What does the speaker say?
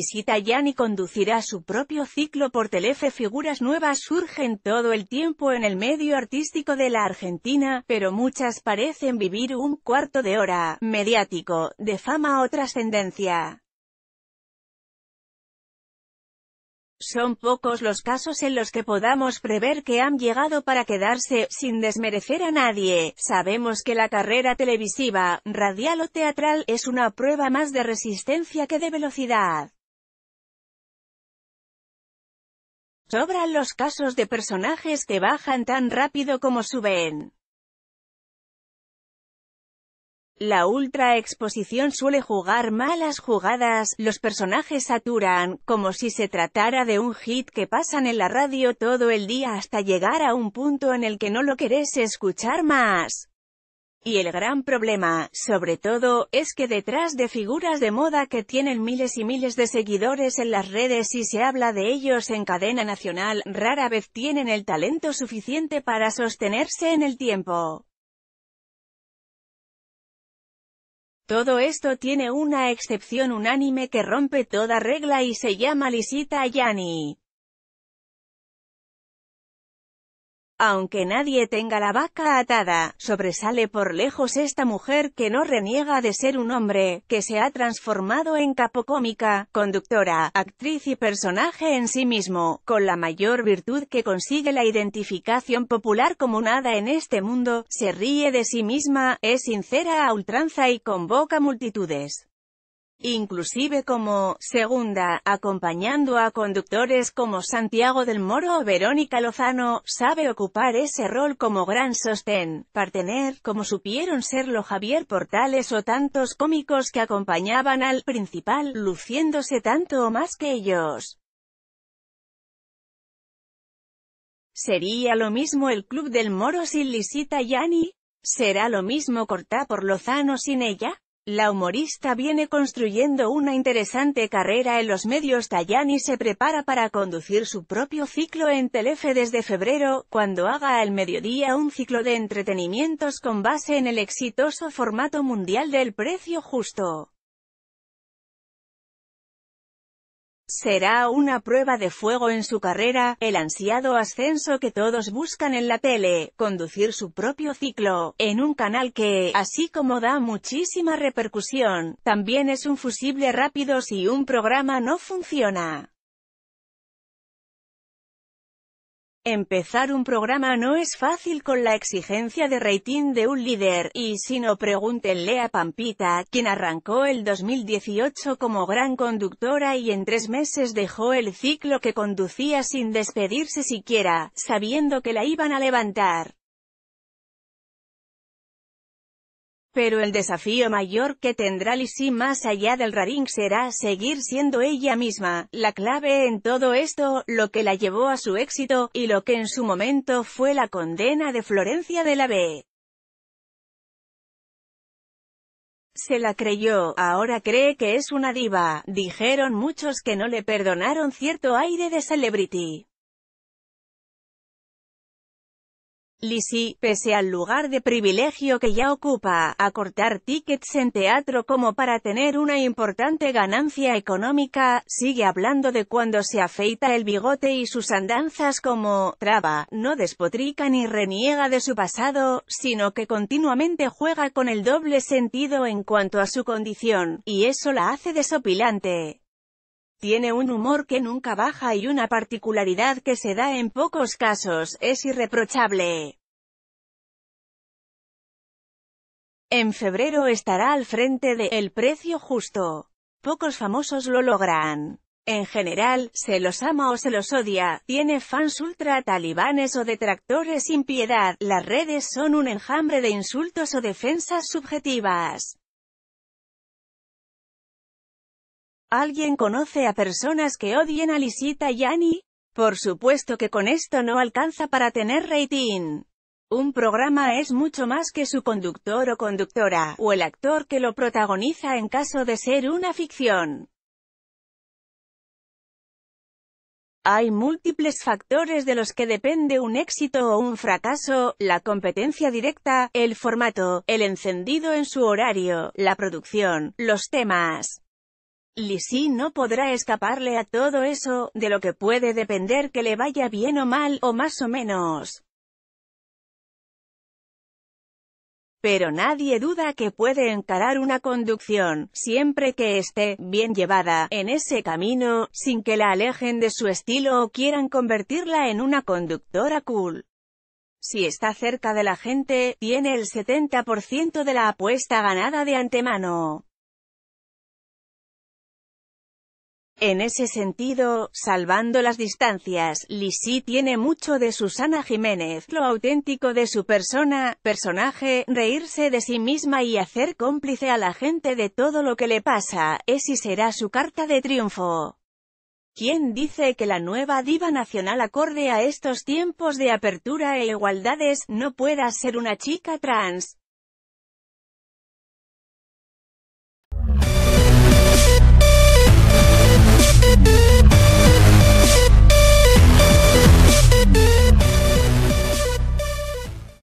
visita ni conducirá su propio ciclo por Telefe. Figuras nuevas surgen todo el tiempo en el medio artístico de la Argentina, pero muchas parecen vivir un cuarto de hora, mediático, de fama o trascendencia. Son pocos los casos en los que podamos prever que han llegado para quedarse, sin desmerecer a nadie. Sabemos que la carrera televisiva, radial o teatral, es una prueba más de resistencia que de velocidad. Sobran los casos de personajes que bajan tan rápido como suben. La ultra exposición suele jugar malas jugadas, los personajes saturan, como si se tratara de un hit que pasan en la radio todo el día hasta llegar a un punto en el que no lo querés escuchar más. Y el gran problema, sobre todo, es que detrás de figuras de moda que tienen miles y miles de seguidores en las redes y se habla de ellos en cadena nacional, rara vez tienen el talento suficiente para sostenerse en el tiempo. Todo esto tiene una excepción unánime que rompe toda regla y se llama Lisita Yani. Aunque nadie tenga la vaca atada, sobresale por lejos esta mujer que no reniega de ser un hombre, que se ha transformado en capocómica, conductora, actriz y personaje en sí mismo, con la mayor virtud que consigue la identificación popular como nada en este mundo, se ríe de sí misma, es sincera a ultranza y convoca multitudes inclusive como segunda, acompañando a conductores como Santiago del Moro o Verónica Lozano, sabe ocupar ese rol como gran sostén, partener, como supieron serlo Javier Portales o tantos cómicos que acompañaban al principal, luciéndose tanto o más que ellos. ¿Sería lo mismo el Club del Moro sin Lisita Yani? ¿Será lo mismo Cortá por Lozano sin ella? La humorista viene construyendo una interesante carrera en los medios y se prepara para conducir su propio ciclo en Telefe desde febrero, cuando haga al mediodía un ciclo de entretenimientos con base en el exitoso formato mundial del precio justo. Será una prueba de fuego en su carrera, el ansiado ascenso que todos buscan en la tele, conducir su propio ciclo, en un canal que, así como da muchísima repercusión, también es un fusible rápido si un programa no funciona. Empezar un programa no es fácil con la exigencia de rating de un líder, y si no pregúntenle a Pampita, quien arrancó el 2018 como gran conductora y en tres meses dejó el ciclo que conducía sin despedirse siquiera, sabiendo que la iban a levantar. Pero el desafío mayor que tendrá Lizzie más allá del raring será seguir siendo ella misma, la clave en todo esto, lo que la llevó a su éxito, y lo que en su momento fue la condena de Florencia de la B. Se la creyó, ahora cree que es una diva, dijeron muchos que no le perdonaron cierto aire de celebrity. Lisi, pese al lugar de privilegio que ya ocupa, a cortar tickets en teatro como para tener una importante ganancia económica, sigue hablando de cuando se afeita el bigote y sus andanzas como traba, no despotrica ni reniega de su pasado, sino que continuamente juega con el doble sentido en cuanto a su condición, y eso la hace desopilante. Tiene un humor que nunca baja y una particularidad que se da en pocos casos, es irreprochable. En febrero estará al frente de El Precio Justo. Pocos famosos lo logran. En general, se los ama o se los odia, tiene fans ultra talibanes o detractores sin piedad, las redes son un enjambre de insultos o defensas subjetivas. ¿Alguien conoce a personas que odien a Lisita Yani? Por supuesto que con esto no alcanza para tener rating. Un programa es mucho más que su conductor o conductora, o el actor que lo protagoniza en caso de ser una ficción. Hay múltiples factores de los que depende un éxito o un fracaso, la competencia directa, el formato, el encendido en su horario, la producción, los temas. Lisi no podrá escaparle a todo eso, de lo que puede depender que le vaya bien o mal, o más o menos. Pero nadie duda que puede encarar una conducción, siempre que esté, bien llevada, en ese camino, sin que la alejen de su estilo o quieran convertirla en una conductora cool. Si está cerca de la gente, tiene el 70% de la apuesta ganada de antemano. En ese sentido, salvando las distancias, Lisi tiene mucho de Susana Jiménez, lo auténtico de su persona, personaje, reírse de sí misma y hacer cómplice a la gente de todo lo que le pasa, es y será su carta de triunfo. ¿Quién dice que la nueva diva nacional acorde a estos tiempos de apertura e igualdades, no pueda ser una chica trans?